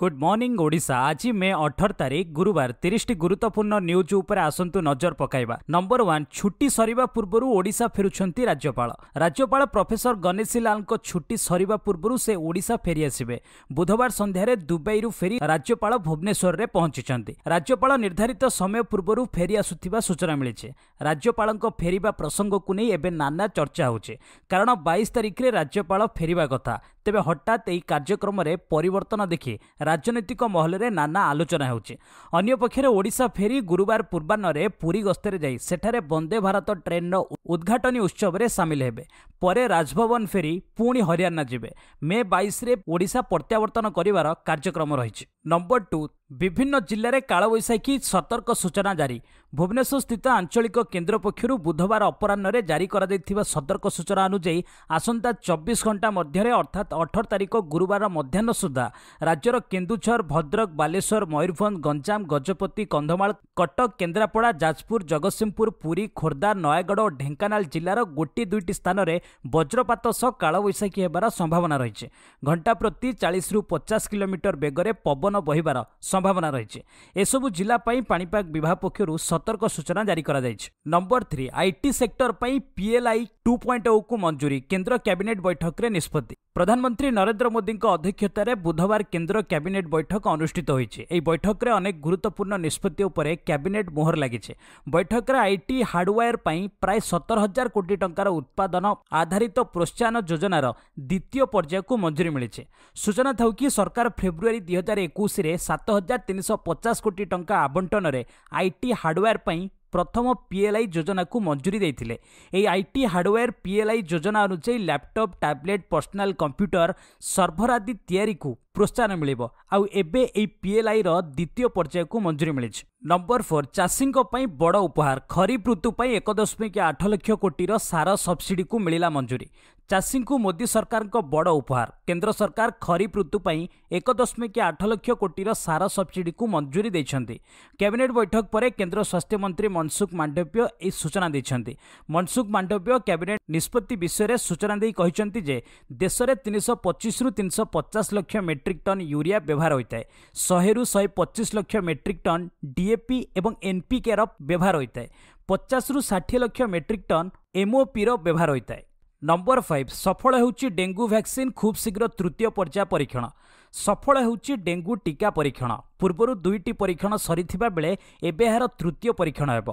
good morning Odisha ଆଜି ମେ ଅଠର ତାରିଖ ଗୁରୁବାର ତିରିଶଟି ଗୁରୁତ୍ୱପୂର୍ଣ୍ଣ ନ୍ୟୁଜ୍ ଉପରେ ଆସନ୍ତୁ ନଜର ପକାଇବା ନମ୍ବର ୱାନ୍ ଛୁଟି ସରିବା ପୂର୍ବରୁ ଓଡ଼ିଶା ଫେରୁଛନ୍ତି ରାଜ୍ୟପାଳ ରାଜ୍ୟପାଳ ପ୍ରଫେସର ଗଣେଶୀ ଲାଲଙ୍କ ଛୁଟି ସରିବା ପୂର୍ବରୁ ସେ ଓଡ଼ିଶା ଫେରିଆସିବେ ବୁଧବାର ସନ୍ଧ୍ୟାରେ ଦୁବାଇରୁ ଫେରି ରାଜ୍ୟପାଳ ଭୁବନେଶ୍ୱରରେ ପହଞ୍ଚିଛନ୍ତି ରାଜ୍ୟପାଳ ନିର୍ଦ୍ଧାରିତ ସମୟ ପୂର୍ବରୁ ଫେରିଆସୁଥିବା ସୂଚନା ମିଳିଛି ରାଜ୍ୟପାଳଙ୍କ ଫେରିବା ପ୍ରସଙ୍ଗକୁ ନେଇ ଏବେ ନାନା ଚର୍ଚ୍ଚା ହେଉଛି କାରଣ ବାଇଶ ତାରିଖରେ ରାଜ୍ୟପାଳ ଫେରିବା କଥା ତେବେ ହଠାତ୍ ଏହି କାର୍ଯ୍ୟକ୍ରମରେ ପରିବର୍ତ୍ତନ ଦେଖି ରାଜନୈତିକ ମହଲରେ ନାନା ଆଲୋଚନା ହେଉଛି ଅନ୍ୟପକ୍ଷରେ ଓଡ଼ିଶା ଫେରି ଗୁରୁବାର ପୂର୍ବାହ୍ନରେ ପୁରୀ ଗସ୍ତରେ ଯାଇ ସେଠାରେ ବନ୍ଦେ ଭାରତ ଟ୍ରେନ୍ର ଉଦ୍ଘାଟନୀ ଉତ୍ସବରେ ସାମିଲ ହେବେ ପରେ ରାଜଭବନ ଫେରି ପୁଣି ହରିୟାଣା ଯିବେ ମେ ବାଇଶରେ ଓଡ଼ିଶା ପ୍ରତ୍ୟାବର୍ତ୍ତନ କରିବାର କାର୍ଯ୍ୟକ୍ରମ ରହିଛି ନମ୍ବର ଟୁ ବିଭିନ୍ନ ଜିଲ୍ଲାରେ କାଳବୈଶାଖୀ ସତର୍କ ସୂଚନା ଜାରି ଭୁବନେଶ୍ୱରସ୍ଥିତ ଆଞ୍ଚଳିକ କେନ୍ଦ୍ର ପକ୍ଷରୁ ବୁଧବାର ଅପରାହ୍ନରେ ଜାରି କରାଯାଇଥିବା ସତର୍କ ସୂଚନା ଅନୁଯାୟୀ ଆସନ୍ତା ଚବିଶ ଘଣ୍ଟା ମଧ୍ୟରେ ଅର୍ଥାତ୍ ଅଠର ତାରିଖ ଗୁରୁବାର ମଧ୍ୟାହ୍ନ ସୁଦ୍ଧା ରାଜ୍ୟର କେନ୍ଦୁଝର ଭଦ୍ରକ ବାଲେଶ୍ୱର ମୟୂରଭଞ୍ଜ ଗଞ୍ଜାମ ଗଜପତି କନ୍ଧମାଳ କଟକ କେନ୍ଦ୍ରାପଡ଼ା ଯାଜପୁର ଜଗତସିଂହପୁର ପୁରୀ ଖୋର୍ଦ୍ଧା ନୟାଗଡ଼ ଓ ଢେଙ୍କାନାଳ ଜିଲ୍ଲାର ଗୋଟିଏ ଦୁଇଟି ସ୍ଥାନରେ ବଜ୍ରପାତ ସହ କାଳବୈଶାଖୀ ହେବାର ସମ୍ଭାବନା ରହିଛି ଘଣ୍ଟା ପ୍ରତି ଚାଳିଶରୁ ପଚାଶ କିଲୋମିଟର ବେଗରେ ପବନ ବହିବାର ସମ୍ଭାବନା ରହିଛି ଏସବୁ ଜିଲ୍ଲା ପାଇଁ ପାଣିପାଗ ବିଭାଗ ପକ୍ଷରୁ ସତର୍କ ସୂଚନା ଜାରି କରାଯାଇଛି ନମ୍ବର ଥ୍ରୀ ଆଇଟି ସେକ୍ଟର ପାଇଁ ପିଏଲ୍ଆଇ ଟୁ ପଏଣ୍ଟ ଓକୁ ମଞ୍ଜୁରୀ କେନ୍ଦ୍ର କ୍ୟାବିନେଟ୍ ବୈଠକରେ ନିଷ୍ପତ୍ତି ପ୍ରଧାନମନ୍ତ୍ରୀ ନରେନ୍ଦ୍ର ମୋଦିଙ୍କ ଅଧ୍ୟକ୍ଷତାରେ ବୁଧବାର କେନ୍ଦ୍ର କ୍ୟାବିନେଟ୍ ବୈଠକ ଅନୁଷ୍ଠିତ ହୋଇଛି ଏହି ବୈଠକରେ ଅନେକ ଗୁରୁତ୍ୱପୂର୍ଣ୍ଣ ନିଷ୍ପତ୍ତି ଉପରେ କ୍ୟାବିନେଟ୍ ମୋହର ଲାଗିଛି ବୈଠକରେ ଆଇଟି ହାର୍ଡଓୟାର ପାଇଁ ପ୍ରାୟ ସତର ହଜାର କୋଟି ଟଙ୍କାର ଉତ୍ପାଦନ ଆଧାରିତ ପ୍ରୋତ୍ସାହନ ଯୋଜନାର ଦ୍ୱିତୀୟ ପର୍ଯ୍ୟାୟକୁ ମଞ୍ଜୁରୀ ମିଳିଛି ସୂଚନା ଥାଉ କି ସରକାର ଫେବୃଆରୀ ଦୁଇ ହଜାର ଏକୋଇଶରେ ସାତ ହଜାର ତିନିଶହ ପଚାଶ କୋଟି ଟଙ୍କା ଆବଣ୍ଟନରେ ଆଇଟି ହାର୍ଡଓୟାର ହାର୍ଡ଼ଓ୍ୱେୟାର ପାଇଁ ପ୍ରଥମ ପିଏଲ୍ଆଇ ଯୋଜନାକୁ ମଞ୍ଜୁରୀ ଦେଇଥିଲେ ଏହି ଆଇଟି ହାର୍ଡ଼ଓ୍ୱେୟାର ପିଏଲ୍ଆଇ ଯୋଜନା ଅନୁଯାୟୀ laptop tablet personal computer server ଆଦି ତିଆରିକୁ ପ୍ରୋତ୍ସାହନ ମିଳିବ ଆଉ ଏବେ ଏହି ପିଏଲ୍ଆଇର ଦ୍ୱିତୀୟ ପର୍ଯ୍ୟାୟକୁ ମଞ୍ଜୁରୀ ମିଳିଛି ନମ୍ବର ଫୋର୍ ଚାଷୀଙ୍କ ପାଇଁ ବଡ଼ ଉପହାର ଖରିଫ ଋତୁ ପାଇଁ ଏକ ଦଶମିକ ଆଠ ଲକ୍ଷ କୋଟିର ସାର ସବ୍ସିଡିକୁ ମିଳିଲା ମଞ୍ଜୁରୀ ଚାଷୀଙ୍କୁ ମୋଦି ସରକାରଙ୍କ ବଡ଼ ଉପହାର କେନ୍ଦ୍ର ସରକାର ଖରିଫ ଋତୁ ପାଇଁ ଏକ ଦଶମିକ ଆଠ ଲକ୍ଷ କୋଟିର ସାର ସବ୍ସିଡିକୁ ମଞ୍ଜୁରୀ ଦେଇଛନ୍ତି କ୍ୟାବିନେଟ୍ ବୈଠକ ପରେ କେନ୍ଦ୍ର ସ୍ୱାସ୍ଥ୍ୟମନ୍ତ୍ରୀ ମନସୁଖ ମାଣ୍ଡବ୍ୟ ଏହି ସୂଚନା ଦେଇଛନ୍ତି ମନସୁଖ ମାଣ୍ଡବ୍ୟ କ୍ୟାବିନେଟ୍ ନିଷ୍ପତ୍ତି ବିଷୟରେ ସୂଚନା ଦେଇ କହିଛନ୍ତି ଯେ ଦେଶରେ ତିନିଶହ ପଚିଶରୁ ତିନିଶହ ପଚାଶ ଲକ୍ଷ ମେଟ୍ରିକ୍ ଟନ୍ ୟୁରିଆ ବ୍ୟବହାର ହୋଇଥାଏ ଶହେରୁ ଶହେ ପଚିଶ ଲକ୍ଷ ମେଟ୍ରିକ୍ ଟନ୍ ଡିଏପି ଏବଂ ଏନ୍ପି କେର ବ୍ୟବହାର ହୋଇଥାଏ ପଚାଶରୁ ଷାଠିଏ ଲକ୍ଷ ମେଟ୍ରିକ୍ ଟନ୍ ଏମ୍ଓପିର ବ୍ୟବହାର ହୋଇଥାଏ ନମ୍ବର ଫାଇଭ୍ ସଫଳ ହେଉଛି ଡେଙ୍ଗୁ ଭ୍ୟାକ୍ସିନ୍ ଖୁବ୍ ଶୀଘ୍ର ତୃତୀୟ ପର୍ଯ୍ୟାୟ ପରୀକ୍ଷଣ ସଫଳ ହେଉଛି ଡେଙ୍ଗୁ ଟିକା ପରୀକ୍ଷଣ ପୂର୍ବରୁ ଦୁଇଟି ପରୀକ୍ଷଣ ସରିଥିବା ବେଳେ ଏବେ ଏହାର ତୃତୀୟ ପରୀକ୍ଷଣ ହେବ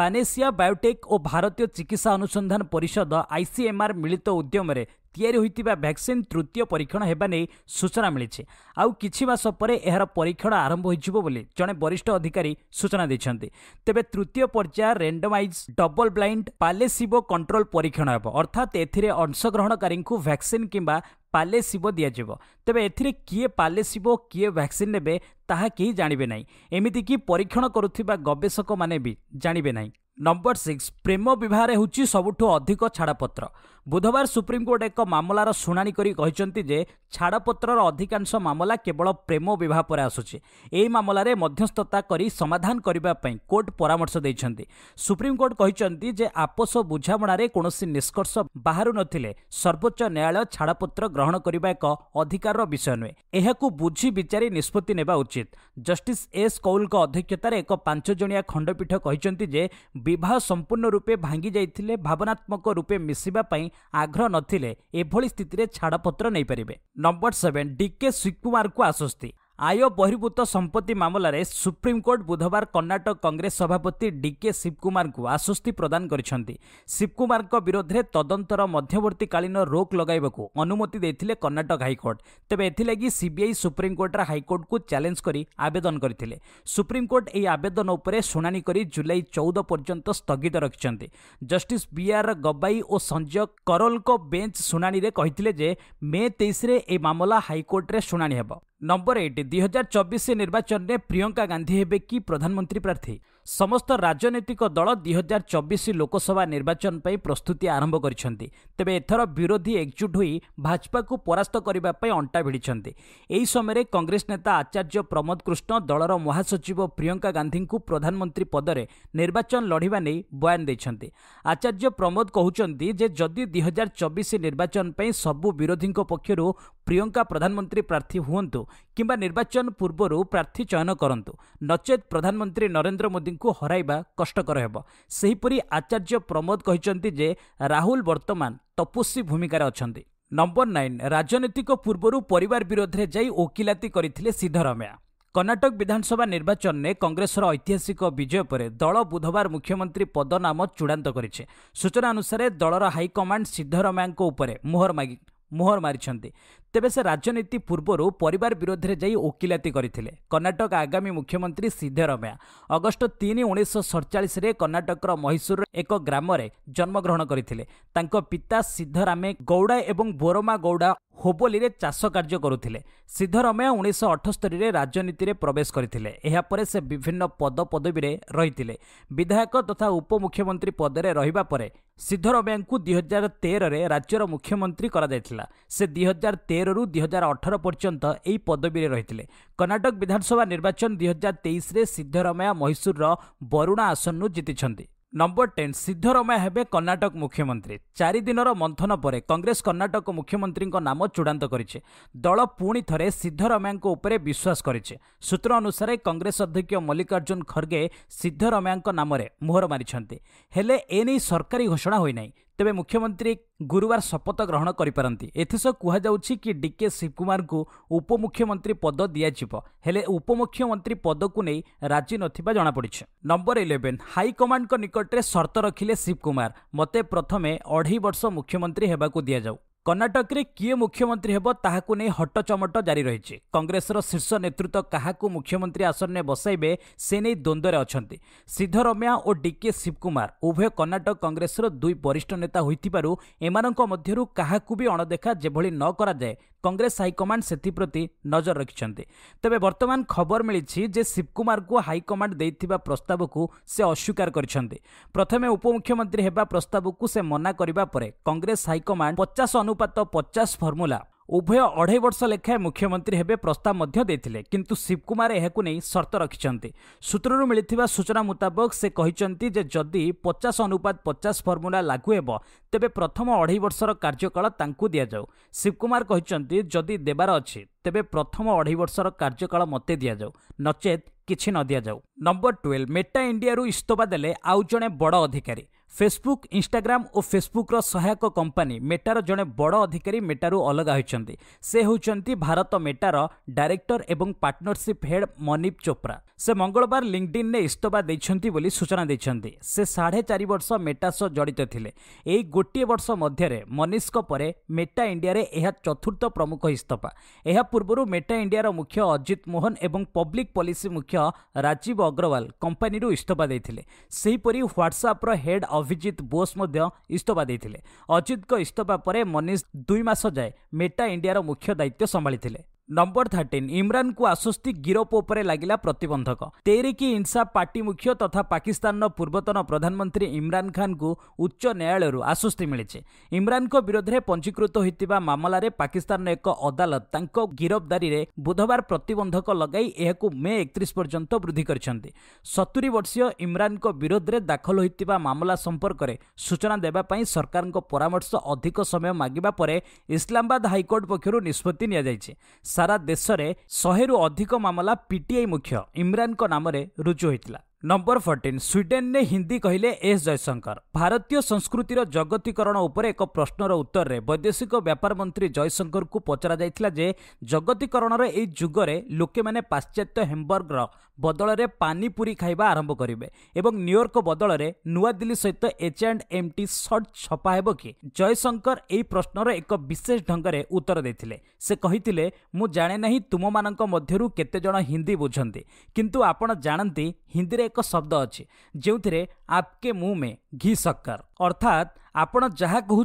ପାନେସିଆ ବାୟୋଟେକ୍ ଓ ଭାରତୀୟ ଚିକିତ୍ସା ଅନୁସନ୍ଧାନ ପରିଷଦ ଆଇସିଏମ୍ଆର୍ ମିଳିତ ଉଦ୍ୟମରେ ତିଆରି ହୋଇଥିବା ଭ୍ୟାକ୍ସିନ୍ ତୃତୀୟ ପରୀକ୍ଷଣ ହେବା ନେଇ ସୂଚନା ମିଳିଛି ଆଉ କିଛି ମାସ ପରେ ଏହାର ପରୀକ୍ଷଣ ଆରମ୍ଭ ହୋଇଯିବ ବୋଲି ଜଣେ ବରିଷ୍ଠ ଅଧିକାରୀ ସୂଚନା ଦେଇଛନ୍ତି ତେବେ ତୃତୀୟ ପର୍ଯ୍ୟାୟ randomized double blind placebo control ପରୀକ୍ଷଣ ହେବ ଅର୍ଥାତ୍ ଏଥିରେ ଅଂଶଗ୍ରହଣକାରୀଙ୍କୁ ଭ୍ୟାକ୍ସିନ୍ କିମ୍ବା পালে শিব দিয়াযিব ତେବେ ଏଥିରେ କିଏ ପାଲେ ଶିବ କିଏ ଭ୍ୟାକ୍ସିନ୍ ନେବେ ତାହା କେହି ଜାଣିବେ ନାହିଁ ଏମିତିକି ପରୀକ୍ଷଣ କରୁଥିବା ଗବେଷକମାନେ ବି ଜାଣିବେ ନାହିଁ ନମ୍ବର ସିକ୍ସ ପ୍ରେମ ବିବାହରେ ହେଉଛି ସବୁଠୁ ଅଧିକ ଛାଡ଼ପତ୍ର ବୁଧବାର ସୁପ୍ରିମକୋର୍ଟ ଏକ ମାମଲାର ଶୁଣାଣି କରି କହିଛନ୍ତି ଯେ ଛାଡ଼ପତ୍ରର ଅଧିକାଂଶ ମାମଲା କେବଳ ପ୍ରେମ ବିବାହ ପରେ ଆସୁଛି ଏହି ମାମଲାରେ ମଧ୍ୟସ୍ଥତା କରି ସମାଧାନ କରିବା ପାଇଁ କୋର୍ଟ ପରାମର୍ଶ ଦେଇଛନ୍ତି ସୁପ୍ରିମକୋର୍ଟ କହିଛନ୍ତି ଯେ ଆପୋଷ ବୁଝାମଣାରେ କୌଣସି ନିଷ୍କର୍ଷ ବାହାରୁ ନଥିଲେ ସର୍ବୋଚ୍ଚ ନ୍ୟାୟାଳୟ ଛାଡ଼ପତ୍ର ଗ୍ରହଣ କରିବା ଏକ ଅଧିକାରର ବିଷୟ ନୁହେଁ ଏହାକୁ ବୁଝି ବିଚାରି ନିଷ୍ପତ୍ତି ନେବା ଉଚିତ ଜଷ୍ଟିସ୍ ଏସ୍ କୌଲଙ୍କ ଅଧ୍ୟକ୍ଷତାରେ ଏକ ପାଞ୍ଚ ଜଣିଆ ଖଣ୍ଡପୀଠ କହିଛନ୍ତି ଯେ ବିବାହ ସମ୍ପୂର୍ଣ୍ଣ ରୂପେ ଭାଙ୍ଗି ଯାଇଥିଲେ ଭାବନାତ୍ମକ ରୂପେ ମିଶିବା ପାଇଁ ଆଗ୍ରହ ନଥିଲେ ଏଭଳି ସ୍ଥିତିରେ ଛାଡ଼ପତ୍ର ନେଇପାରିବେ ନମ୍ବର ସେଭେନ୍ ଡିକେ ଶ୍ରୀକୁମାରଙ୍କୁ ଆଶ୍ୱସ୍ତି ଆୟ ବହିର୍ଭୂତ ସମ୍ପତ୍ତି ମାମଲାରେ ସୁପ୍ରିମକୋର୍ଟ ବୁଧବାର କର୍ଣ୍ଣାଟକ କଂଗ୍ରେସ ସଭାପତି ଡିକେ ଶିବକୁମାରଙ୍କୁ ଆଶ୍ୱସ୍ତି ପ୍ରଦାନ କରିଛନ୍ତି ଶିବକୁମାରଙ୍କ ବିରୋଧରେ ତଦନ୍ତର ମଧ୍ୟବର୍ତ୍ତୀକାଳୀନ ରୋକ୍ ଲଗାଇବାକୁ ଅନୁମତି ଦେଇଥିଲେ କର୍ଣ୍ଣାଟକ ହାଇକୋର୍ଟ ତେବେ ଏଥିଲାଗି ସିବିଆଇ ସୁପ୍ରିମକୋର୍ଟର ହାଇକୋର୍ଟକୁ ଚ୍ୟାଲେଞ୍ଜ କରି ଆବେଦନ କରିଥିଲେ ସୁପ୍ରିମକୋର୍ଟ ଏହି ଆବେଦନ ଉପରେ ଶୁଣାଣି କରି ଜୁଲାଇ ଚଉଦ ପର୍ଯ୍ୟନ୍ତ ସ୍ଥଗିତ ରଖିଛନ୍ତି ଜଷ୍ଟିସ୍ ବିଆର୍ ଗବାଇ ଓ ସଞ୍ଜୟ କରୋଲଙ୍କ ବେଞ୍ଚ ଶୁଣାଣିରେ କହିଥିଲେ ଯେ ମେ ତେଇଶରେ ଏହି ମାମଲା ହାଇକୋର୍ଟରେ ଶୁଣାଣି ହେବ ନମ୍ବର ଏଇଟ୍ ଦୁଇ ହଜାର ଚବିଶ ନିର୍ବାଚନରେ ପ୍ରିୟଙ୍କା ଗାନ୍ଧୀ ହେବେ କି ପ୍ରଧାନମନ୍ତ୍ରୀ ପ୍ରାର୍ଥୀ ସମସ୍ତ ରାଜନୈତିକ ଦଳ ଦୁଇ ହଜାର ଚବିଶ ଲୋକସଭା ନିର୍ବାଚନ ପାଇଁ ପ୍ରସ୍ତୁତି ଆରମ୍ଭ କରିଛନ୍ତି ତେବେ ଏଥର ବିରୋଧୀ ଏକଜୁଟ ହୋଇ ଭାଜପାକୁ ପରାସ୍ତ କରିବା ପାଇଁ ଅଣ୍ଟା ଭିଡ଼ିଛନ୍ତି ଏହି ସମୟରେ କଂଗ୍ରେସ ନେତା ଆଚାର୍ଯ୍ୟ ପ୍ରମୋଦ କୃଷ୍ଣ ଦଳର ମହାସଚିବ ପ୍ରିୟଙ୍କା ଗାନ୍ଧୀଙ୍କୁ ପ୍ରଧାନମନ୍ତ୍ରୀ ପଦରେ ନିର୍ବାଚନ ଲଢ଼ିବା ନେଇ ବୟାନ ଦେଇଛନ୍ତି ଆଚାର୍ଯ୍ୟ ପ୍ରମୋଦ କହୁଛନ୍ତି ଯେ ଯଦି ଦୁଇ ହଜାର ଚବିଶ ନିର୍ବାଚନ ପାଇଁ ସବୁ ବିରୋଧୀଙ୍କ ପକ୍ଷରୁ ପ୍ରିୟଙ୍କା ପ୍ରଧାନମନ୍ତ୍ରୀ ପ୍ରାର୍ଥୀ ହୁଅନ୍ତୁ କିମ୍ବା ନିର୍ବାଚନ ପୂର୍ବରୁ ପ୍ରାର୍ଥୀ ଚୟନ କରନ୍ତୁ ନଚେତ୍ ପ୍ରଧାନମନ୍ତ୍ରୀ ନରେନ୍ଦ୍ର ମୋଦି ଭାଇଙ୍କୁ ହରାଇବା କଷ୍ଟକର ହେବ ସେହିପରି ଆଚାର୍ଯ୍ୟ ପ୍ରମୋଦ କହିଛନ୍ତି ଯେ ରାହୁଲ ବର୍ତ୍ତମାନ ତପସ୍ୱୀ ଭୂମିକାରେ ଅଛନ୍ତି ନମ୍ବର ନାଇନ୍ ରାଜନୈତିକ ପୂର୍ବରୁ ପରିବାର ବିରୋଧରେ ଯାଇ ଓକିଲାତି କରିଥିଲେ ସିଦ୍ଧରମେୟା କର୍ଣ୍ଣାଟକ ବିଧାନସଭା ନିର୍ବାଚନରେ କଂଗ୍ରେସର ଐତିହାସିକ ବିଜୟ ପରେ ଦଳ ବୁଧବାର ମୁଖ୍ୟମନ୍ତ୍ରୀ ପଦ ନାମ ଚୂଡ଼ାନ୍ତ କରିଛି ସୂଚନା ଅନୁସାରେ ଦଳର ହାଇକମାଣ୍ଡ ସିଦ୍ଧରମେୟାଙ୍କ ଉପରେ ମୋହର ମାଗି ମୋହର ମାରିଛନ୍ତି ତେବେ ସେ ରାଜନୀତି ପୂର୍ବରୁ ପରିବାର ବିରୋଧରେ ଯାଇ ଓକିଲାତି କରିଥିଲେ କର୍ଣ୍ଣାଟକ ଆଗାମୀ ମୁଖ୍ୟମନ୍ତ୍ରୀ ସିଦ୍ଧରମୟା ଅଗଷ୍ଟ ତିନି ଉଣେଇଶହ ସଡ଼ଚାଳିଶରେ କର୍ଣ୍ଣାଟକର ମହୀଶୂର ଏକ ଗ୍ରାମରେ ଜନ୍ମଗ୍ରହଣ କରିଥିଲେ ତାଙ୍କ ପିତା ସିଦ୍ଧରାମେ ଗୌଡ଼ା ଏବଂ ବୋରମା ଗୌଡ଼ା ହୋବୋଲିରେ ଚାଷ କାର୍ଯ୍ୟ କରୁଥିଲେ ସିଦ୍ଧରମେୟା ଉଣେଇଶହ ଅଠସ୍ତରୀରେ ରାଜନୀତିରେ ପ୍ରବେଶ କରିଥିଲେ ଏହାପରେ ସେ ବିଭିନ୍ନ ପଦପଦବୀରେ ରହିଥିଲେ ବିଧାୟକ ତଥା ଉପମୁଖ୍ୟମନ୍ତ୍ରୀ ପଦରେ ରହିବା ପରେ ସିଦ୍ଧରମେୟାଙ୍କୁ ଦୁଇ ହଜାର ତେରରେ ରାଜ୍ୟର ମୁଖ୍ୟମନ୍ତ୍ରୀ କରାଯାଇଥିଲା ସେ ଦୁଇ ହଜାର ତେରରୁ ଦୁଇ ହଜାର ଅଠର ପର୍ଯ୍ୟନ୍ତ ଏହି ପଦବୀରେ ରହିଥିଲେ କର୍ଣ୍ଣାଟକ ବିଧାନସଭା ନିର୍ବାଚନ ଦୁଇ ହଜାର ତେଇଶରେ ସିଦ୍ଧରମେୟା ମହୀଶୂରର ବରୁଣା ଆସନରୁ ଜିତିଛନ୍ତି ନମ୍ବର ଟେନ୍ ସିଦ୍ଧରମୟା ହେବେ କର୍ଣ୍ଣାଟକ ମୁଖ୍ୟମନ୍ତ୍ରୀ ଚାରିଦିନର ମନ୍ଥନ ପରେ କଂଗ୍ରେସ କର୍ଣ୍ଣାଟକ ମୁଖ୍ୟମନ୍ତ୍ରୀଙ୍କ ନାମ ଚୂଡ଼ାନ୍ତ କରିଛି ଦଳ ପୁଣି ଥରେ ସିଦ୍ଧରମୟାଙ୍କ ଉପରେ ବିଶ୍ୱାସ କରିଛି ସୂତ୍ର ଅନୁସାରେ କଂଗ୍ରେସ ଅଧ୍ୟକ୍ଷ ମଲ୍ଲିକାର୍ଜୁନ ଖର୍ଗେ ସିଦ୍ଧରମୟାଙ୍କ ନାମରେ ମୋହର ମାରିଛନ୍ତି ହେଲେ ଏ ନେଇ ସରକାରୀ ଘୋଷଣା ହୋଇନାହିଁ ତେବେ ମୁଖ୍ୟମନ୍ତ୍ରୀ ଗୁରୁବାର ଶପଥ ଗ୍ରହଣ କରିପାରନ୍ତି ଏଥିସହ କୁହାଯାଉଛି କି ଡିକେ ଶିବକୁମାରଙ୍କୁ ଉପମୁଖ୍ୟମନ୍ତ୍ରୀ ପଦ ଦିଆଯିବ ହେଲେ ଉପମୁଖ୍ୟମନ୍ତ୍ରୀ ପଦକୁ ନେଇ ରାଜି ନଥିବା ଜଣାପଡ଼ିଛି ନମ୍ବର ଇଲେଭେନ୍ ହାଇକମାଣ୍ଡଙ୍କ ନିକଟରେ ସର୍ତ୍ତ ରଖିଲେ ଶିବକୁମାର ମୋତେ ପ୍ରଥମେ ଅଢ଼େଇ ବର୍ଷ ମୁଖ୍ୟମନ୍ତ୍ରୀ ହେବାକୁ ଦିଆଯାଉ କର୍ଣ୍ଣାଟକରେ କିଏ ମୁଖ୍ୟମନ୍ତ୍ରୀ ହେବ ତାହାକୁ ନେଇ ହଟଚମଟ ଜାରି ରହିଛି କଂଗ୍ରେସର ଶୀର୍ଷ ନେତୃତ୍ୱ କାହାକୁ ମୁଖ୍ୟମନ୍ତ୍ରୀ ଆସନରେ ବସାଇବେ ସେ ନେଇ ଦ୍ୱନ୍ଦ୍ୱରେ ଅଛନ୍ତି ସିଦ୍ଧରମ୍ୟା ଓ ଡିକେ ଶିବକୁମାର ଉଭୟ କର୍ଣ୍ଣାଟକ କଂଗ୍ରେସର ଦୁଇ ବରିଷ୍ଠ ନେତା ହୋଇଥିବାରୁ ଏମାନଙ୍କ ମଧ୍ୟରୁ କାହାକୁ ବି ଅଣଦେଖା ଯେଭଳି ନ କରାଯାଏ କଂଗ୍ରେସ ହାଇକମାଣ୍ଡ ସେଥିପ୍ରତି ନଜର ରଖିଛନ୍ତି ତେବେ ବର୍ତ୍ତମାନ ଖବର ମିଳିଛି ଯେ ଶିବକୁମାରଙ୍କୁ ହାଇକମାଣ୍ଡ ଦେଇଥିବା ପ୍ରସ୍ତାବକୁ ସେ ଅସ୍ୱୀକାର କରିଛନ୍ତି ପ୍ରଥମେ ଉପମୁଖ୍ୟମନ୍ତ୍ରୀ ହେବା ପ୍ରସ୍ତାବକୁ ସେ ମନା କରିବା ପରେ କଂଗ୍ରେସ ହାଇକମାଣ୍ଡ ପଚାଶ ଅନୁପାତ ପଚାଶ ଫର୍ମୁଲା ଉଭୟ ଅଢ଼େଇ ବର୍ଷ ଲେଖାଏଁ ମୁଖ୍ୟମନ୍ତ୍ରୀ ହେବେ ପ୍ରସ୍ତାବ ମଧ୍ୟ ଦେଇଥିଲେ କିନ୍ତୁ ଶିବ କୁମାର ଏହାକୁ ନେଇ ସର୍ତ୍ତ ରଖିଛନ୍ତି ସୂତ୍ରରୁ ମିଳିଥିବା ସୂଚନା ମୁତାବକ ସେ କହିଛନ୍ତି ଯେ ଯଦି ପଚାଶ ଅନୁପାତ ପଚାଶ ଫର୍ମୁଲା ଲାଗୁ ହେବ ତେବେ ପ୍ରଥମ ଅଢ଼େଇ ବର୍ଷର କାର୍ଯ୍ୟକାଳ ତାଙ୍କୁ ଦିଆଯାଉ ଶିବ କୁମାର କହିଛନ୍ତି ଯଦି ଦେବାର ଅଛି ତେବେ ପ୍ରଥମ ଅଢ଼େଇ ବର୍ଷର କାର୍ଯ୍ୟକାଳ ମୋତେ ଦିଆଯାଉ ନଚେତ କିଛି ନ ଦିଆଯାଉ ନମ୍ବର ଟୁଏଲ୍ଭ ମେଟା ଇଣ୍ଡିଆରୁ ଇସ୍ତଫା ଦେଲେ ଆଉ ଜଣେ ବଡ଼ ଅଧିକାରୀ ଫେସବୁକ୍ ଇନ୍ଷ୍ଟାଗ୍ରାମ୍ ଓ ଫେସବୁକ୍ର ସହାୟକ କମ୍ପାନୀ ମେଟାର ଜଣେ ବଡ଼ ଅଧିକାରୀ ମେଟାରୁ ଅଲଗା ହୋଇଛନ୍ତି ସେ ହେଉଛନ୍ତି ଭାରତ ମେଟାର ଡାଇରେକ୍ଟର ଏବଂ ପାର୍ଟନରସିପ୍ ହେଡ୍ ମନୀପ ଚୋପ୍ରା ସେ ମଙ୍ଗଳବାର ଲିଙ୍କଡିନ୍ରେ ଇସ୍ତଫା ଦେଇଛନ୍ତି ବୋଲି ସୂଚନା ଦେଇଛନ୍ତି ସେ ସାଢ଼େ ଚାରି ବର୍ଷ ମେଟା ସହ ଜଡ଼ିତ ଥିଲେ ଏହି ଗୋଟିଏ ବର୍ଷ ମଧ୍ୟରେ ମନୀଷଙ୍କ ପରେ ମେଟା ଇଣ୍ଡିଆରେ ଏହା ଚତୁର୍ଥ ପ୍ରମୁଖ ଇସ୍ତଫା ଏହା ପୂର୍ବରୁ ମେଟା ଇଣ୍ଡିଆର ମୁଖ୍ୟ ଅଜିତ ମୋହନ ଏବଂ ପବ୍ଲିକ୍ ପଲିସି ମୁଖ୍ୟ ରାଜୀବ ଅଗ୍ରୱାଲ କମ୍ପାନୀରୁ ଇସ୍ତଫା ଦେଇଥିଲେ ସେହିପରି ହ୍ୱାଟ୍ସଆପ୍ର ହେଡ୍ ଅଭିଜିତ ବୋଷ ମଧ୍ୟ ଇସ୍ତଫା ଦେଇଥିଲେ ଅଜିତଙ୍କ ଇସ୍ତଫା ପରେ ମନୀଷ ଦୁଇ ମାସ ଯାଏ ମେଟା ଇଣ୍ଡିଆର ମୁଖ୍ୟ ଦାୟିତ୍ୱ ସମ୍ଭାଳିଥିଲେ ନମ୍ବର ଥାର୍ଟିନ୍ ଇମ୍ରାନ୍ଙ୍କୁ ଆଶ୍ୱସ୍ତି ଗିରଫ ଉପରେ ଲାଗିଲା ପ୍ରତିବନ୍ଧକ ତେରିକି ଇନ୍ସାଫ୍ ପାର୍ଟି ମୁଖ୍ୟ ତଥା ପାକିସ୍ତାନର ପୂର୍ବତନ ପ୍ରଧାନମନ୍ତ୍ରୀ ଇମ୍ରାନ୍ ଖାନ୍ଙ୍କୁ ଉଚ୍ଚ ନ୍ୟାୟାଳୟରୁ ଆଶ୍ୱସ୍ତି ମିଳିଛି ଇମ୍ରାନ୍ଙ୍କ ବିରୋଧରେ ପଞ୍ଜିକୃତ ହୋଇଥିବା ମାମଲାରେ ପାକିସ୍ତାନର ଏକ ଅଦାଲତ ତାଙ୍କ ଗିରଫଦାରୀରେ ବୁଧବାର ପ୍ରତିବନ୍ଧକ ଲଗାଇ ଏହାକୁ ମେ ଏକତିରିଶ ପର୍ଯ୍ୟନ୍ତ ବୃଦ୍ଧି କରିଛନ୍ତି ସତୁରି ବର୍ଷୀୟ ଇମ୍ରାନ୍ଙ୍କ ବିରୋଧରେ ଦାଖଲ ହୋଇଥିବା ମାମଲା ସମ୍ପର୍କରେ ସୂଚନା ଦେବା ପାଇଁ ସରକାରଙ୍କ ପରାମର୍ଶ ଅଧିକ ସମୟ ମାଗିବା ପରେ ଇସଲାମବାଦ ହାଇକୋର୍ଟ ପକ୍ଷରୁ ନିଷ୍ପତ୍ତି ନିଆଯାଇଛି ସାରା ଦେଶରେ ଶହେରୁ ଅଧିକ ମାମଲା ପିଟିଆଇ ମୁଖ୍ୟ ଇମ୍ରାନ୍ଙ୍କ ନାମରେ ରୁଜୁ ହୋଇଥିଲା ନମ୍ବର ଫର୍ଟିନ୍ ସ୍ୱିଡେନ୍ରେ ହିନ୍ଦୀ କହିଲେ ଏସ୍ ଜୟଶଙ୍କର ଭାରତୀୟ ସଂସ୍କୃତିର ଜଗତୀକରଣ ଉପରେ ଏକ ପ୍ରଶ୍ନର ଉତ୍ତରରେ ବୈଦେଶିକ ବ୍ୟାପାର ମନ୍ତ୍ରୀ ଜୟଶଙ୍କରଙ୍କୁ ପଚରାଯାଇଥିଲା ଯେ ଜଗତୀକରଣର ଏହି ଯୁଗରେ ଲୋକେମାନେ ପାଶ୍ଚାତ୍ୟ ହେମ୍ବର୍ଗର ବଦଳରେ ପାନିପୁରୀ ଖାଇବା ଆରମ୍ଭ କରିବେ ଏବଂ ନ୍ୟୁୟର୍କ ବଦଳରେ ନୂଆଦିଲ୍ଲୀ ସହିତ H and M T shirt ଛପା ହେବ କି ଜୟଶଙ୍କର ଏହି ପ୍ରଶ୍ନର ଏକ ବିଶେଷ ଢଙ୍ଗରେ ଉତ୍ତର ଦେଇଥିଲେ ସେ କହିଥିଲେ ମୁଁ ଜାଣେ ନାହିଁ ତୁମମାନଙ୍କ ମଧ୍ୟରୁ କେତେଜଣ ହିନ୍ଦୀ ବୁଝନ୍ତି କିନ୍ତୁ ଆପଣ ଜାଣନ୍ତି ହିନ୍ଦୀରେ अर्थात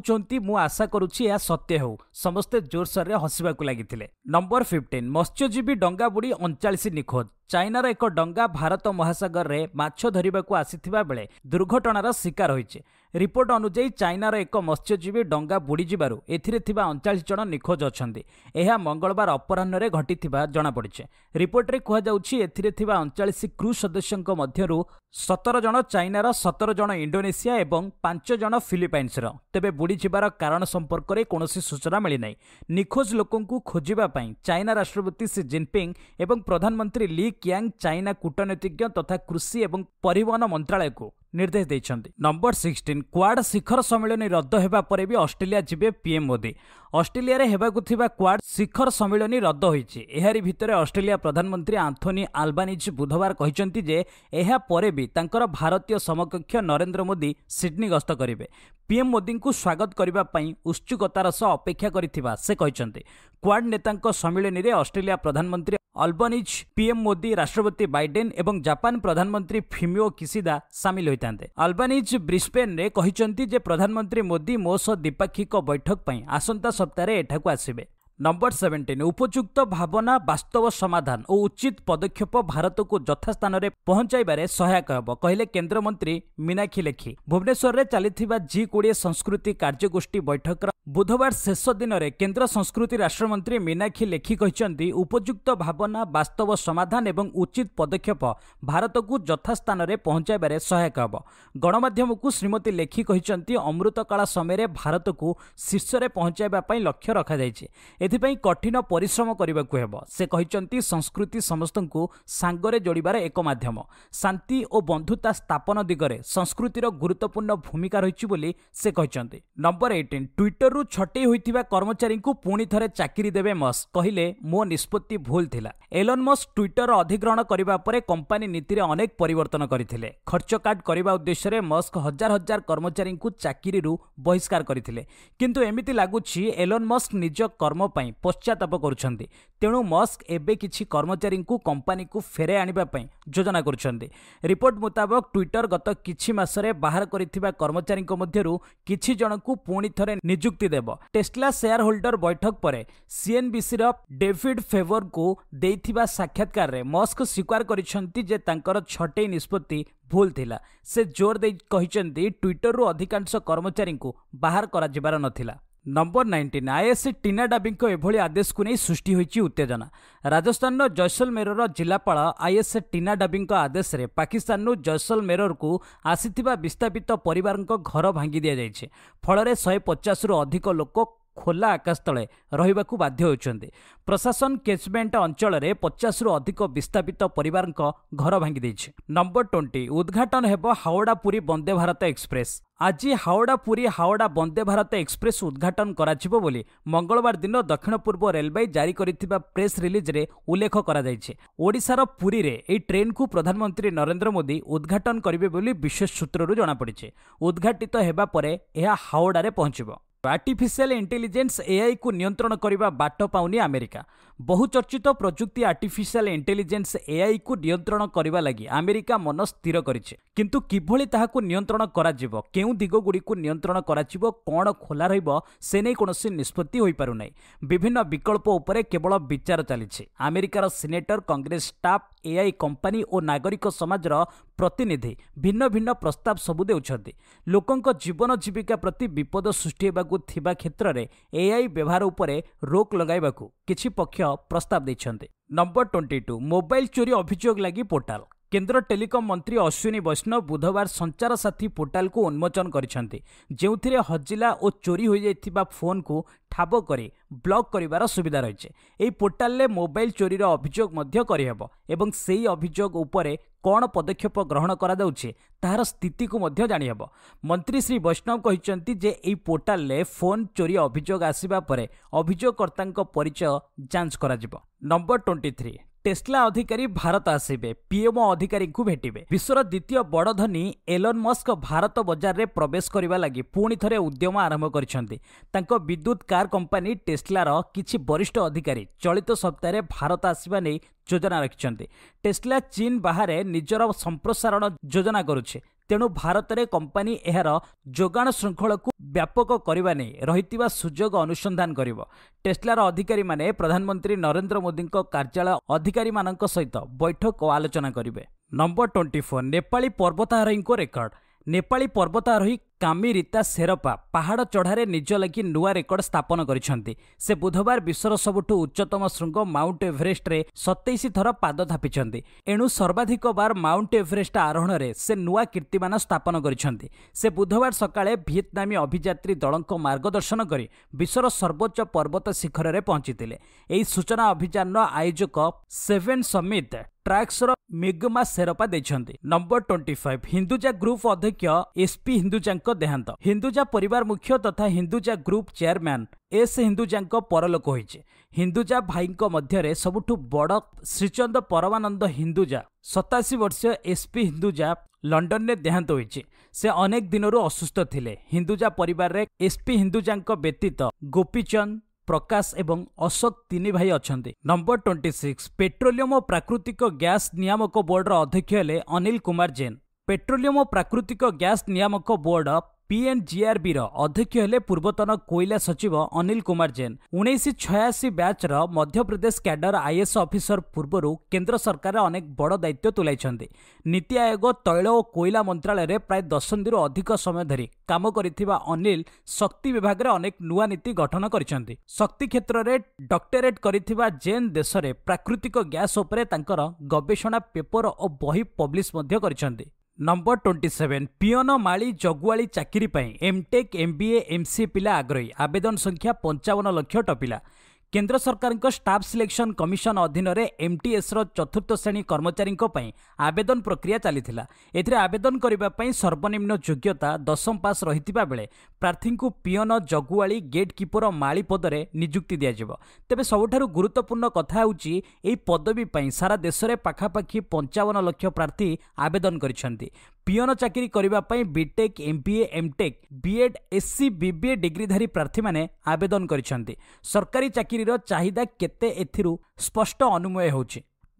सत्य जोर त्यौ समस्तै जोरसोर हसिसे नंबर फिफ्टिन मत्स्यजीवी डंगा बुडी अचास निखोज चाइनार एक डंगा भारत महासगर को धरेवा बेले दुर्घटना शिकार हुन्छ ରିପୋର୍ଟ ଅନୁଯାୟୀ ଚାଇନାର ଏକ ମତ୍ସ୍ୟଜୀବୀ ଡଙ୍ଗା ବୁଡ଼ିଯିବାରୁ ଏଥିରେ ଥିବା ଅଣଚାଳିଶ ଜଣ ନିଖୋଜ ଅଛନ୍ତି ଏହା ମଙ୍ଗଳବାର ଅପରାହ୍ନରେ ଘଟିଥିବା ଜଣାପଡ଼ିଛି ରିପୋର୍ଟରେ କୁହାଯାଉଛି ଏଥିରେ ଥିବା ଅଣଚାଳିଶ କ୍ରୁ ସଦସ୍ୟଙ୍କ ମଧ୍ୟରୁ ସତର ଜଣ ଚାଇନାର ସତର ଜଣ ଇଣ୍ଡୋନେସିଆ ଏବଂ ପାଞ୍ଚ ଜଣ ଫିଲିପାଇନ୍ସର ତେବେ ବୁଡ଼ିଯିବାର କାରଣ ସମ୍ପର୍କରେ କୌଣସି ସୂଚନା ମିଳିନାହିଁ ନିଖୋଜ ଲୋକଙ୍କୁ ଖୋଜିବା ପାଇଁ ଚାଇନା ରାଷ୍ଟ୍ରପତି ସି ଜିନପିଙ୍ଗ ଏବଂ ପ୍ରଧାନମନ୍ତ୍ରୀ ଲି କ୍ୟାଙ୍ଗ ଚାଇନା କୂଟନୈତିଜ୍ଞ ତଥା କୃଷି ଏବଂ ପରିବହନ ମନ୍ତ୍ରଣାଳୟକୁ ନିର୍ଦ୍ଦେଶ ଦେଇଛନ୍ତି ନମ୍ବର ସିକ୍ସଟିନ୍ କ୍ୱାଡ୍ ଶିଖର ସମ୍ମିଳନୀ ରଦ୍ଦ ହେବା ପରେ ବି ଅଷ୍ଟ୍ରେଲିଆ ଯିବେ ପିଏମ୍ ମୋଦି ଅଷ୍ଟ୍ରେଲିଆରେ ହେବାକୁ ଥିବା କ୍ୱାଡ୍ ଶିଖର ସମ୍ମିଳନୀ ରଦ୍ଦ ହୋଇଛି ଏହାରି ଭିତରେ ଅଷ୍ଟ୍ରେଲିଆ ପ୍ରଧାନମନ୍ତ୍ରୀ ଆନ୍ଥୋନି ଆଲବାନିଜ୍ ବୁଧବାର କହିଛନ୍ତି ଯେ ଏହା ପରେ ବି ତାଙ୍କର ଭାରତୀୟ ସମକକ୍ଷ ନରେନ୍ଦ୍ର ମୋଦି ସିଡ୍ନୀ ଗସ୍ତ କରିବେ ପିଏମ୍ ମୋଦିଙ୍କୁ ସ୍ୱାଗତ କରିବା ପାଇଁ ଉତ୍ସୁକତାର ସହ ଅପେକ୍ଷା କରିଥିବା ସେ କହିଛନ୍ତି କ୍ୱାଡ୍ ନେତାଙ୍କ ସମ୍ମିଳନୀରେ ଅଷ୍ଟ୍ରେଲିଆ ପ୍ରଧାନମନ୍ତ୍ରୀ ଅଲବନିଜ୍ ପିଏମ୍ ମୋଦି ରାଷ୍ଟ୍ରପତି ବାଇଡେନ୍ ଏବଂ ଜାପାନ ପ୍ରଧାନମନ୍ତ୍ରୀ ଫିମିଓ କିସିଦା ସାମିଲ ହୋଇଥାନ୍ତେ ଅଲବାନିଜ୍ ବ୍ରିସ୍ବେନ୍ରେ କହିଛନ୍ତି ଯେ ପ୍ରଧାନମନ୍ତ୍ରୀ ମୋଦି ମୋ ସହ ଦ୍ୱିପାକ୍ଷିକ ବୈଠକ ପାଇଁ ଆସନ୍ତା ସପ୍ତାହରେ ଏଠାକୁ ଆସିବେ ନମ୍ବର ସେଭେଣ୍ଟିନ୍ ଉପଯୁକ୍ତ ଭାବନା ବାସ୍ତବ ସମାଧାନ ଓ ଉଚିତ ପଦକ୍ଷେପ ଭାରତକୁ ଯଥାସ୍ଥାନରେ ପହଞ୍ଚାଇବାରେ ସହାୟକ ହେବ କହିଲେ କେନ୍ଦ୍ରମନ୍ତ୍ରୀ ମୀନାକ୍ଷୀ ଲେଖି ଭୁବନେଶ୍ୱରରେ ଚାଲିଥିବା ଜି କୋଡ଼ିଏ ସଂସ୍କୃତି କାର୍ଯ୍ୟଗୋଷ୍ଠୀ ବୈଠକର ବୁଧବାର ଶେଷ ଦିନରେ କେନ୍ଦ୍ର ସଂସ୍କୃତି ରାଷ୍ଟ୍ରମନ୍ତ୍ରୀ ମୀନାକ୍ଷୀ ଲେଖି କହିଛନ୍ତି ଉପଯୁକ୍ତ ଭାବନା ବାସ୍ତବ ସମାଧାନ ଏବଂ ଉଚିତ ପଦକ୍ଷେପ ଭାରତକୁ ଯଥାସ୍ଥାନରେ ପହଞ୍ଚାଇବାରେ ସହାୟକ ହେବ ଗଣମାଧ୍ୟମକୁ ଶ୍ରୀମତୀ ଲେଖି କହିଛନ୍ତି ଅମୃତକାଳ ସମୟରେ ଭାରତକୁ ଶୀର୍ଷରେ ପହଞ୍ଚାଇବା ପାଇଁ ଲକ୍ଷ୍ୟ ରଖାଯାଇଛି ଏଥିପାଇଁ କଠିନ ପରିଶ୍ରମ କରିବାକୁ ହେବ ସେ କହିଛନ୍ତି ସଂସ୍କୃତି ସମସ୍ତଙ୍କୁ ସାଙ୍ଗରେ ଯୋଡ଼ିବାର ଏକ ମାଧ୍ୟମ ଶାନ୍ତି ଓ ବନ୍ଧୁତା ସ୍ଥାପନ ଦିଗରେ ସଂସ୍କୃତିର ଗୁରୁତ୍ୱପୂର୍ଣ୍ଣ ଭୂମିକା ରହିଛି ବୋଲି ସେ କହିଛନ୍ତି ନମ୍ବର ଏଇଟିନ୍ ଟ୍ୱିଟର ଟ୍ୱିଟରରୁ ଛଟେଇ ହୋଇଥିବା କର୍ମଚାରୀଙ୍କୁ ପୁଣି ଥରେ ଚାକିରି ଦେବେ ମସ୍କ କହିଲେ ମୋ ନିଷ୍ପତ୍ତି ଭୁଲ ଥିଲା ଏଲନ୍ ମସ୍କ ଟ୍ୱିଟର ଅଧିଗ୍ରହଣ କରିବା ପରେ କମ୍ପାନୀ ନୀତିରେ ଅନେକ ପରିବର୍ତ୍ତନ କରିଥିଲେ ଖର୍ଚ୍ଚ କାଟ କରିବା ଉଦ୍ଦେଶ୍ୟରେ ମସ୍କ ହଜାର ହଜାର କର୍ମଚାରୀଙ୍କୁ ଚାକିରିରୁ ବହିଷ୍କାର କରିଥିଲେ କିନ୍ତୁ ଏମିତି ଲାଗୁଛି ଏଲନ୍ ମସ୍କ ନିଜ କର୍ମ ପାଇଁ ପଶ୍ଚାତ୍ତାପ କରୁଛନ୍ତି ତେଣୁ ମସ୍କ ଏବେ କିଛି କର୍ମଚାରୀଙ୍କୁ କମ୍ପାନୀକୁ ଫେରାଇ ଆଣିବା ପାଇଁ ଯୋଜନା କରୁଛନ୍ତି ରିପୋର୍ଟ ମୁତାବକ ଟ୍ୱିଟର ଗତ କିଛି ମାସରେ ବାହାର କରିଥିବା କର୍ମଚାରୀଙ୍କ ମଧ୍ୟରୁ କିଛି ଜଣଙ୍କୁ ପୁଣି ଥରେ ନିଯୁକ୍ତି ଯୁକ୍ତି ଦେବ ଟେସ୍ଲା ସେୟାର ହୋଲ୍ଡର ବୈଠକ ପରେ ସିଏନ୍ବିସିର ଡେଭିଡ୍ ଫେଭରଙ୍କୁ ଦେଇଥିବା ସାକ୍ଷାତକାରରେ ମସ୍କ ସ୍ୱୀକାର କରିଛନ୍ତି ଯେ ତାଙ୍କର ଛଟେଇ ନିଷ୍ପତ୍ତି ଭୁଲ ଥିଲା ସେ ଜୋର ଦେଇ କହିଛନ୍ତି ଟ୍ୱିଟରରୁ ଅଧିକାଂଶ କର୍ମଚାରୀଙ୍କୁ ବାହାର କରାଯିବାର ନଥିଲା ନମ୍ବର ନାଇଣ୍ଟିନ୍ ଆଏସ୍ସି ଟିନା ଡାବିଙ୍କ ଏଭଳି ଆଦେଶକୁ ନେଇ ସୃଷ୍ଟି ହୋଇଛି ଉତ୍ତେଜନା ରାଜସ୍ଥାନର ଜୈସଲମେରର ଜିଲ୍ଲାପାଳ ଆଇଏସ୍ ଟିନା ଡାବିଙ୍କ ଆଦେଶରେ ପାକିସ୍ତାନରୁ ଜୈସଲମେରକୁ ଆସିଥିବା ବିସ୍ଥାପିତ ପରିବାରଙ୍କ ଘର ଭାଙ୍ଗି ଦିଆଯାଇଛି ଫଳରେ ଶହେ ପଚାଶରୁ ଅଧିକ ଲୋକ ଖୋଲା ଆକାଶ ତଳେ ରହିବାକୁ ବାଧ୍ୟ ହେଉଛନ୍ତି ପ୍ରଶାସନ କେଚ୍ମେଣ୍ଟ ଅଞ୍ଚଳରେ ପଚାଶରୁ ଅଧିକ ବିସ୍ଥାପିତ ପରିବାରଙ୍କ ଘର ଭାଙ୍ଗିଦେଇଛି ନମ୍ବର ଟ୍ୱେଣ୍ଟି ଉଦ୍ଘାଟନ ହେବ ହାଓଡ଼ା ପୁରୀ ବନ୍ଦେ ଭାରତ ଏକ୍ସପ୍ରେସ୍ ଆଜି ହାଓଡ଼ା ପୁରୀ ହାଓଡ଼ା ବନ୍ଦେ ଭାରତ ଏକ୍ସପ୍ରେସ୍ ଉଦ୍ଘାଟନ କରାଯିବ ବୋଲି ମଙ୍ଗଳବାର ଦିନ ଦକ୍ଷିଣ ପୂର୍ବ ରେଲବାଇ ଜାରି କରିଥିବା ପ୍ରେସ୍ ରିଲିଜ୍ରେ ଉଲ୍ଲେଖ କରାଯାଇଛି ଓଡ଼ିଶାର ପୁରୀରେ ଏହି ଟ୍ରେନ୍କୁ ପ୍ରଧାନମନ୍ତ୍ରୀ ନରେନ୍ଦ୍ର ମୋଦି ଉଦ୍ଘାଟନ କରିବେ ବୋଲି ବିଶେଷ ସୂତ୍ରରୁ ଜଣାପଡ଼ିଛି ଉଦ୍ଘାଟିତ ହେବା ପରେ ଏହା ହାଓଡ଼ାରେ ପହଞ୍ଚିବ ଆର୍ଟିଫିସିଆଲ ଇଣ୍ଟେଲିଜେନ୍ସ ଏଆଇକୁ ନିୟନ୍ତ୍ରଣ କରିବା ବାଟ ପାଉନି ଆମେରିକା ବହୁଚର୍ଚ୍ଚିତ ପ୍ରଯୁକ୍ତି ଆର୍ଟିଫିସିଆଲ ଇଣ୍ଟେଲିଜେନ୍ସ ଏଆଇକୁ ନିୟନ୍ତ୍ରଣ କରିବା ଲାଗି ଆମେରିକା ମନ ସ୍ଥିର କରିଛି କିନ୍ତୁ କିଭଳି ତାହାକୁ ନିୟନ୍ତ୍ରଣ କରାଯିବ କେଉଁ ଦିଗଗୁଡ଼ିକୁ ନିୟନ୍ତ୍ରଣ କରାଯିବ କ'ଣ ଖୋଲା ରହିବ ସେ ନେଇ କୌଣସି ନିଷ୍ପତ୍ତି ହୋଇପାରୁନାହିଁ ବିଭିନ୍ନ ବିକଳ୍ପ ଉପରେ କେବଳ ବିଚାର ଚାଲିଛି ଆମେରିକାର senator congress staff AI company ଓ ନାଗରିକ ସମାଜର ପ୍ରତିନିଧି ଭିନ୍ନ ଭିନ୍ନ ପ୍ରସ୍ତାବ ସବୁ ଦେଉଛନ୍ତି ଲୋକଙ୍କ ଜୀବନ ଜୀବିକା ପ୍ରତି ବିପଦ ସୃଷ୍ଟି ହେବାକୁ ଥିବା କ୍ଷେତ୍ରରେ ଏଆଇ ବ୍ୟବହାର ଉପରେ ରୋକ୍ ଲଗାଇବାକୁ କିଛି ପକ୍ଷ ପ୍ରସ୍ତାବ ଦେଇଛନ୍ତି ନମ୍ବର ଟ୍ୱେଣ୍ଟି ଟୁ ମୋବାଇଲ ଚୋରି ଅଭିଯୋଗ ଲାଗି ପୋର୍ଟାଲ କେନ୍ଦ୍ର ଟେଲିକମ୍ ମନ୍ତ୍ରୀ ଅଶ୍ୱିନୀ ବୈଷ୍ଣବ ବୁଧବାର ସଞ୍ଚାର ସାଥୀ ପୋର୍ଟାଲକୁ ଉନ୍ମୋଚନ କରିଛନ୍ତି ଯେଉଁଥିରେ ହଜିଲା ଓ ଚୋରି ହୋଇଯାଇଥିବା ଫୋନ୍କୁ ଠାବ କରି ବ୍ଲକ୍ କରିବାର ସୁବିଧା ରହିଛି ଏହି ପୋର୍ଟାଲରେ ମୋବାଇଲ ଚୋରିର ଅଭିଯୋଗ ମଧ୍ୟ କରିହେବ ଏବଂ ସେହି ଅଭିଯୋଗ ଉପରେ କ'ଣ ପଦକ୍ଷେପ ଗ୍ରହଣ କରାଯାଉଛି ତାହାର ସ୍ଥିତିକୁ ମଧ୍ୟ ଜାଣିହେବ ମନ୍ତ୍ରୀ ଶ୍ରୀ ବୈଷ୍ଣବ କହିଛନ୍ତି ଯେ ଏହି ପୋର୍ଟାଲରେ ଫୋନ୍ ଚୋରି ଅଭିଯୋଗ ଆସିବା ପରେ ଅଭିଯୋଗକର୍ତ୍ତାଙ୍କ ପରିଚୟ ଯାଞ୍ଚ କରାଯିବ ନମ୍ବର ଟ୍ୱେଣ୍ଟି ଥ୍ରୀ ଟେସ୍ଲା ଅଧିକାରୀ ଭାରତ ଆସିବେ ପିଏମ୍ଓ ଅଧିକାରୀଙ୍କୁ ଭେଟିବେ ବିଶ୍ୱର ଦ୍ୱିତୀୟ ବଡ଼ ଧନୀ ଏଲନ୍ ମସ୍କ ଭାରତ ବଜାରରେ ପ୍ରବେଶ କରିବା ଲାଗି ପୁଣି ଥରେ ଉଦ୍ୟମ ଆରମ୍ଭ କରିଛନ୍ତି ତାଙ୍କ ବିଦ୍ୟୁତ୍ କାର୍ କମ୍ପାନୀ ଟେସ୍ଲାର କିଛି ବରିଷ୍ଠ ଅଧିକାରୀ ଚଳିତ ସପ୍ତାହରେ ଭାରତ ଆସିବା ନେଇ ଯୋଜନା ରଖିଛନ୍ତି ଟେସ୍ଲା ଚୀନ୍ ବାହାରେ ନିଜର ସମ୍ପ୍ରସାରଣ ଯୋଜନା କରୁଛି ତେଣୁ ଭାରତରେ କମ୍ପାନୀ ଏହାର ଯୋଗାଣ ଶୃଙ୍ଖଳକୁ ବ୍ୟାପକ କରିବା ନେଇ ରହିଥିବା ସୁଯୋଗ ଅନୁସନ୍ଧାନ କରିବ ଟେସ୍ଲାର ଅଧିକାରୀମାନେ ପ୍ରଧାନମନ୍ତ୍ରୀ ନରେନ୍ଦ୍ର ମୋଦିଙ୍କ କାର୍ଯ୍ୟାଳୟ ଅଧିକାରୀମାନଙ୍କ ସହିତ ବୈଠକ ଓ ଆଲୋଚନା କରିବେ ନମ୍ବର ଟ୍ୱେଣ୍ଟି ଫୋର୍ ନେପାଳୀ ପର୍ବତାରୋହୀଙ୍କ ରେକର୍ଡ ନେପାଳୀ ପର୍ବତାରୋହୀ କାମିରିତା ଶେରପା ପାହାଡ଼ ଚଢ଼ାରେ ନିଜ ଲାଗି ନୂଆ ରେକର୍ଡ ସ୍ଥାପନ କରିଛନ୍ତି ସେ ବୁଧବାର ବିଶ୍ୱର ସବୁଠୁ ଉଚ୍ଚତମ ଶୃଙ୍ଗ ମାଉଣ୍ଟ ଏଭରେଷ୍ଟରେ ସତେଇଶ ଥର ପାଦ ଥାପିଛନ୍ତି ଏଣୁ ସର୍ବାଧିକ ବାର ମାଉଣ୍ଟ ଏଭରେଷ୍ଟ ଆରୋହଣରେ ସେ ନୂଆ କୀର୍ତ୍ତିମାନ ସ୍ଥାପନ କରିଛନ୍ତି ସେ ବୁଧବାର ସକାଳେ ଭିଏତନାମୀ ଅଭିଯାତ୍ରୀ ଦଳଙ୍କ ମାର୍ଗଦର୍ଶନ କରି ବିଶ୍ୱର ସର୍ବୋଚ୍ଚ ପର୍ବତ ଶିଖରରେ ପହଞ୍ଚିଥିଲେ ଏହି ସୂଚନା ଅଭିଯାନର ଆୟୋଜକ ସେଭେନ୍ ସମିତ ଟ୍ରାକ୍ସର ମିଗମା ଶେରପା ଦେଇଛନ୍ତି number twenty five Hinduja group ଅଧ୍ୟକ୍ଷ ଏସ୍ପି ହିନ୍ଦୁଜାଙ୍କ ଦେହାନ୍ତ ହିନ୍ଦୁଜା ପରିବାର ମୁଖ୍ୟ ତଥା ହିନ୍ଦୁଜା ଗ୍ରୁପ୍ ଚେୟାରମ୍ୟାନ୍ ଏସ୍ ହିନ୍ଦୁଜାଙ୍କ ପରଲୋକ ହୋଇଛି ହିନ୍ଦୁଜା ଭାଇଙ୍କ ମଧ୍ୟରେ ସବୁଠୁ ବଡ଼ ଶ୍ରୀଚନ୍ଦ ପରମାନନ୍ଦ ହିନ୍ଦୁଜା ସତାଅଶୀ ବର୍ଷୀୟ ଏସ୍ପି ହିନ୍ଦୁଜା ଲଣ୍ଡନରେ ଦେହାନ୍ତ ହୋଇଛି ସେ ଅନେକ ଦିନରୁ ଅସୁସ୍ଥ ଥିଲେ ହିନ୍ଦୁଜା ପରିବାରରେ ଏସ୍ପି ହିନ୍ଦୁଜାଙ୍କ ବ୍ୟତୀତ ଗୋପୀଚନ୍ଦ ପ୍ରକାଶ ଏବଂ ଅଶୋକ ତିନି ଭାଇ ଅଛନ୍ତି ନମ୍ବର ଟ୍ୱେଣ୍ଟି ସିକ୍ସ ପେଟ୍ରୋଲିୟମ୍ ଓ ପ୍ରାକୃତିକ ଗ୍ୟାସ୍ ନିୟାମକ ବୋର୍ଡର ଅଧ୍ୟକ୍ଷ ହେଲେ ଅନିଲ କୁମାର ଜେନ୍ ପେଟ୍ରୋଲିୟମ୍ ଓ ପ୍ରାକୃତିକ ଗ୍ୟାସ୍ ନିୟାମକ ବୋର୍ଡ ପିଏନ୍ଜିଆର୍ବିର ଅଧ୍ୟକ୍ଷ ହେଲେ ପୂର୍ବତନ କୋଇଲା ସଚିବ ଅନିଲ କୁମାର ଜେନ୍ ଉଣେଇଶ ଛୟାଅଶୀ ବ୍ୟାଚ୍ର ମଧ୍ୟପ୍ରଦେଶ କ୍ୟାଡର ଆଇଏଏସ୍ ଅଫିସର ପୂର୍ବରୁ କେନ୍ଦ୍ର ସରକାର ଅନେକ ବଡ଼ ଦାୟିତ୍ୱ ତୁଲାଇଛନ୍ତି ନୀତି ଆୟୋଗ ତୈଳ ଓ କୋଇଲା ମନ୍ତ୍ରାଳୟରେ ପ୍ରାୟ ଦଶନ୍ଧିରୁ ଅଧିକ ସମୟ ଧରି କାମ କରିଥିବା ଅନିଲ ଶକ୍ତି ବିଭାଗରେ ଅନେକ ନୂଆ ନୀତି ଗଠନ କରିଛନ୍ତି ଶକ୍ତି କ୍ଷେତ୍ରରେ ଡକ୍ଟରେଟ୍ କରିଥିବା ଜେନ୍ ଦେଶରେ ପ୍ରାକୃତିକ ଗ୍ୟାସ୍ ଉପରେ ତାଙ୍କର ଗବେଷଣା ପେପର ଓ ବହି ପବ୍ଲିଶ ମଧ୍ୟ କରିଛନ୍ତି ନମ୍ବର ଟ୍ୱେଣ୍ଟି ସେଭେନ୍ ପିଅନ ମାଳି ଜଗୁଆଳି ଚାକିରି ପାଇଁ ଏମ୍ଟେକ୍ ଏମ୍ବିଏ ଏମ୍ସିଏ ପିଲା ଆଗ୍ରହୀ ଆବେଦନ ସଂଖ୍ୟା ପଞ୍ଚାବନ ଲକ୍ଷ ଟପିଲା କେନ୍ଦ୍ର ସରକାରଙ୍କ ଷ୍ଟାଫ୍ ସିଲେକ୍ସନ୍ କମିଶନ ଅଧୀନରେ ଏମ୍ଟିଏସ୍ର ଚତୁର୍ଥ ଶ୍ରେଣୀ କର୍ମଚାରୀଙ୍କ ପାଇଁ ଆବେଦନ ପ୍ରକ୍ରିୟା ଚାଲିଥିଲା ଏଥିରେ ଆବେଦନ କରିବା ପାଇଁ ସର୍ବନିମ୍ନ ଯୋଗ୍ୟତା ଦଶମ ପାସ୍ ରହିଥିବା ବେଳେ ପ୍ରାର୍ଥୀଙ୍କୁ ପିଅନ ଜଗୁଆଳି ଗେଟ୍ କିପର ମାଳି ପଦରେ ନିଯୁକ୍ତି ଦିଆଯିବ ତେବେ ସବୁଠାରୁ ଗୁରୁତ୍ୱପୂର୍ଣ୍ଣ କଥା ହେଉଛି ଏହି ପଦବୀ ପାଇଁ ସାରା ଦେଶରେ ପାଖାପାଖି ପଞ୍ଚାବନ ଲକ୍ଷ ପ୍ରାର୍ଥୀ ଆବେଦନ କରିଛନ୍ତି ପିଅନ ଚାକିରି କରିବା ପାଇଁ BTech MBA MTech BEd SC BBA ଡିଗ୍ରୀଧାରୀ ପ୍ରାର୍ଥୀମାନେ ଆବେଦନ କରିଛନ୍ତି ସରକାରୀ ଚାକିରିର ଚାହିଦା କେତେ ଏଥିରୁ ସ୍ପଷ୍ଟ ଅନୁମୟ ହେଉଛି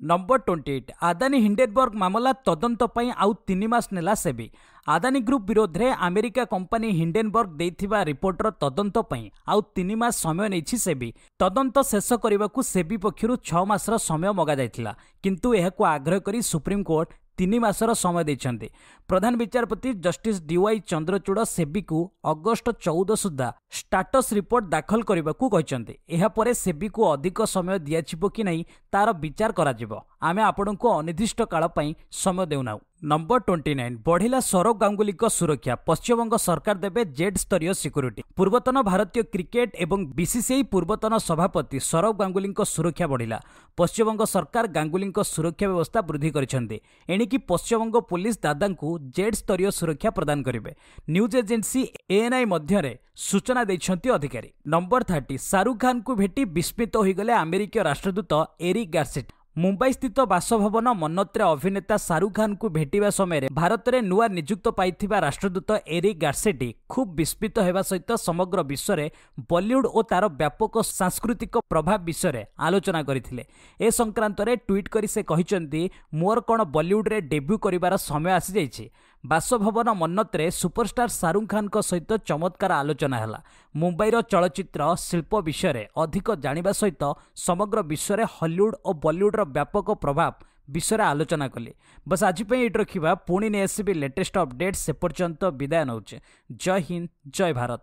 number twenty eight Adani Hindenburg ମାମଲା ତଦନ୍ତ ପାଇଁ ଆଉ ତିନି ମାସ ନେଲା ସେବି ଆଦାନୀ ଗ୍ରୁପ୍ ବିରୋଧରେ ଆମେରିକା କମ୍ପାନୀ ହିଣ୍ଡେନବର୍ଗ ଦେଇଥିବା ରିପୋର୍ଟର ତଦନ୍ତ ପାଇଁ ଆଉ ତିନି ମାସ ସମୟ ନେଇଛି ସେବି ତଦନ୍ତ ଶେଷ କରିବାକୁ ସେବି ପକ୍ଷରୁ ଛଅ ମାସର ସମୟ ମଗାଯାଇଥିଲା କିନ୍ତୁ ଏହାକୁ ଆଗ୍ରହ କରି ସୁପ୍ରିମକୋର୍ଟ ତିନି ମାସର ସମୟ ଦେଇଛନ୍ତି ପ୍ରଧାନ ବିଚାରପତି ଜଷ୍ଟିସ୍ ଡିୱାଇ ଚନ୍ଦ୍ରଚୂଡ଼ ସେବିକୁ ଅଗଷ୍ଟ ଚଉଦ ସୁଦ୍ଧା ଷ୍ଟାଟସ୍ ରିପୋର୍ଟ ଦାଖଲ କରିବାକୁ କହିଛନ୍ତି ଏହାପରେ ସେବିକୁ ଅଧିକ ସମୟ ଦିଆଯିବ କି ନାହିଁ ତା'ର ବିଚାର କରାଯିବ ଆମେ ଆପଣଙ୍କୁ ଅନିର୍ଦ୍ଦିଷ୍ଟ କାଳ ପାଇଁ ସମୟ ଦେଉନାହୁଁ ନମ୍ବର ଟ୍ୱେଣ୍ଟି ନାଇନ୍ ବଢ଼ିଲା ସୌରଭ ଗାଙ୍ଗୁଲିଙ୍କ ସୁରକ୍ଷା ପଶ୍ଚିମବଙ୍ଗ ସରକାର ଦେବେ ଜେଡ୍ ସ୍ତରୀୟ ସିକ୍ୟୁରିଟି ପୂର୍ବତନ ଭାରତୀୟ କ୍ରିକେଟ୍ ଏବଂ ବିସିସିଆଇ ପୂର୍ବତନ ସଭାପତି ସୌରଭ ଗାଙ୍ଗୁଲିଙ୍କ ସୁରକ୍ଷା ବଢ଼ିଲା ପଶ୍ଚିମବଙ୍ଗ ସରକାର ଗାଙ୍ଗୁଲିଙ୍କ ସୁରକ୍ଷା ବ୍ୟବସ୍ଥା ବୃଦ୍ଧି କରିଛନ୍ତି ଏଣିକି ପଶ୍ଚିମବଙ୍ଗ ପୁଲିସ୍ ଦାଦାଙ୍କୁ ଜେଡ୍ ସ୍ତରୀୟ ସୁରକ୍ଷା ପ୍ରଦାନ କରିବେ ନ୍ୟୁଜ୍ ଏଜେନ୍ସି ଏଏନ୍ଆଇ ମଧ୍ୟରେ ସୂଚନା ଦେଇଛନ୍ତି ଅଧିକାରୀ ନମ୍ବର ଥାର୍ଟି ଶାହରୁଖ ଖାନ୍ଙ୍କୁ ଭେଟି ବିସ୍ମିତ ହୋଇଗଲେ ଆମେରିକୀୟ ରାଷ୍ଟ୍ରଦୂତ ଏରିକ୍ ଗାର୍ସିଟ୍ ମୁମ୍ବାଇ ସ୍ଥିତ ବାସଭବନ ମନ୍ନତ୍ରେ ଅଭିନେତା ଶାହରୁଖ ଖାନ୍ଙ୍କୁ ଭେଟିବା ସମୟରେ ଭାରତରେ ନୂଆ ନିଯୁକ୍ତ ପାଇଥିବା ରାଷ୍ଟ୍ରଦୂତ ଏରିକ୍ ଗାର୍ସେଟି ଖୁବ୍ ବିସ୍ମିତ ହେବା ସହିତ ସମଗ୍ର ବିଶ୍ୱରେ ବଲିଉଡ୍ ଓ ତା'ର ବ୍ୟାପକ ସାଂସ୍କୃତିକ ପ୍ରଭାବ ବିଷୟରେ ଆଲୋଚନା କରିଥିଲେ ଏ ସଂକ୍ରାନ୍ତରେ ଟ୍ୱିଟ୍ କରି ସେ କହିଛନ୍ତି ମୋର କ'ଣ ବଲିଉଡ୍ରେ ଡେବ୍ୟୁ କରିବାର ସମୟ ଆସିଯାଇଛି ବାସଭବନ ମନ୍ନତରେ ସୁପରଷ୍ଟାର ଶାହରୁଖ ଖାନ୍ଙ୍କ ସହିତ ଚମତ୍କାର ଆଲୋଚନା ହେଲା ମୁମ୍ବାଇର ଚଳଚ୍ଚିତ୍ର ଶିଳ୍ପ ବିଷୟରେ ଅଧିକ ଜାଣିବା ସହିତ ସମଗ୍ର ବିଶ୍ୱରେ ହଲିଉଡ୍ ଓ ବଲିଉଡ୍ର ବ୍ୟାପକ ପ୍ରଭାବ ବିଷୟରେ ଆଲୋଚନା କଲି ବସ୍ ଆଜି ପାଇଁ ଏଇଠି ରଖିବା ପୁଣି ନେଇ ଆସିବି ଲେଟେଷ୍ଟ ଅପଡେଟ୍ ସେ ପର୍ଯ୍ୟନ୍ତ ବିଦାୟ ନେଉଛେ ଜୟ ହିନ୍ଦ ଜୟ ଭାରତ